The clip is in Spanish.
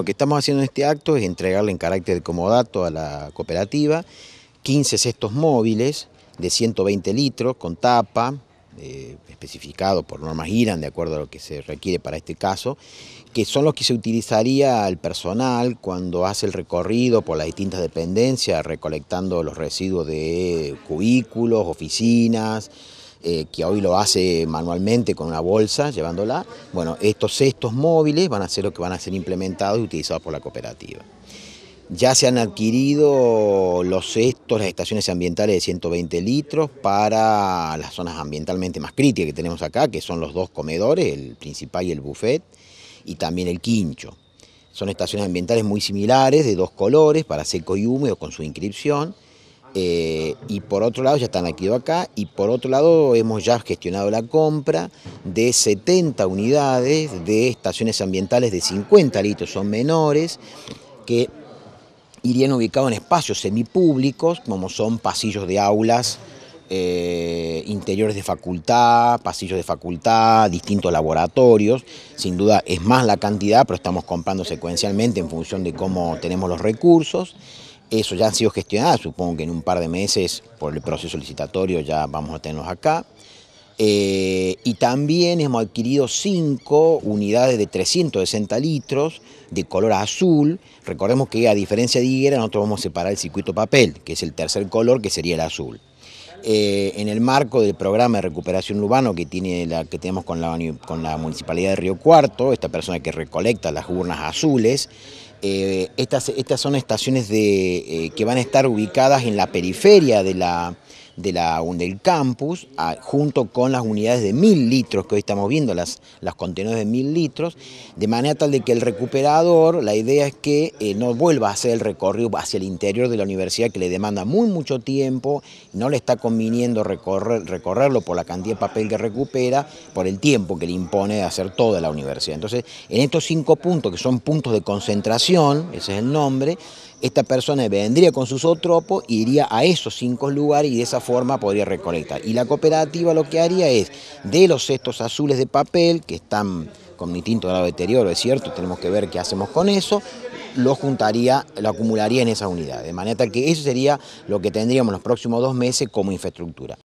Lo que estamos haciendo en este acto es entregarle en carácter de comodato a la cooperativa 15 cestos móviles de 120 litros con tapa, eh, especificado por normas IRAN de acuerdo a lo que se requiere para este caso, que son los que se utilizaría el personal cuando hace el recorrido por las distintas dependencias, recolectando los residuos de cubículos, oficinas, eh, que hoy lo hace manualmente con una bolsa, llevándola, bueno, estos cestos móviles van a ser lo que van a ser implementados y utilizados por la cooperativa. Ya se han adquirido los cestos, las estaciones ambientales de 120 litros para las zonas ambientalmente más críticas que tenemos acá, que son los dos comedores, el principal y el buffet, y también el quincho. Son estaciones ambientales muy similares, de dos colores, para seco y húmedo, con su inscripción. Eh, y por otro lado ya están aquí o acá y por otro lado hemos ya gestionado la compra de 70 unidades de estaciones ambientales de 50 litros, son menores, que irían ubicados en espacios semipúblicos como son pasillos de aulas, eh, interiores de facultad, pasillos de facultad, distintos laboratorios. Sin duda es más la cantidad, pero estamos comprando secuencialmente en función de cómo tenemos los recursos. Eso ya han sido gestionadas, supongo que en un par de meses por el proceso licitatorio ya vamos a tenerlos acá. Eh, y también hemos adquirido cinco unidades de 360 litros de color azul. Recordemos que a diferencia de higuera nosotros vamos a separar el circuito papel, que es el tercer color que sería el azul. Eh, en el marco del programa de recuperación urbano que, tiene que tenemos con la, con la Municipalidad de Río Cuarto, esta persona que recolecta las urnas azules, eh, estas, estas son estaciones de, eh, que van a estar ubicadas en la periferia de la, de la, del campus, junto con las unidades de mil litros que hoy estamos viendo, las, las contenedores de mil litros, de manera tal de que el recuperador, la idea es que eh, no vuelva a hacer el recorrido hacia el interior de la universidad que le demanda muy mucho tiempo, no le está conviniendo recorrer, recorrerlo por la cantidad de papel que recupera, por el tiempo que le impone hacer toda la universidad. Entonces, en estos cinco puntos, que son puntos de concentración, ese es el nombre, esta persona vendría con sus otropos, iría a esos cinco lugares y de esa forma podría recolectar. Y la cooperativa lo que haría es, de los cestos azules de papel, que están con distinto grado de deterioro, es cierto, tenemos que ver qué hacemos con eso, lo juntaría, lo acumularía en esa unidad. De manera que eso sería lo que tendríamos los próximos dos meses como infraestructura.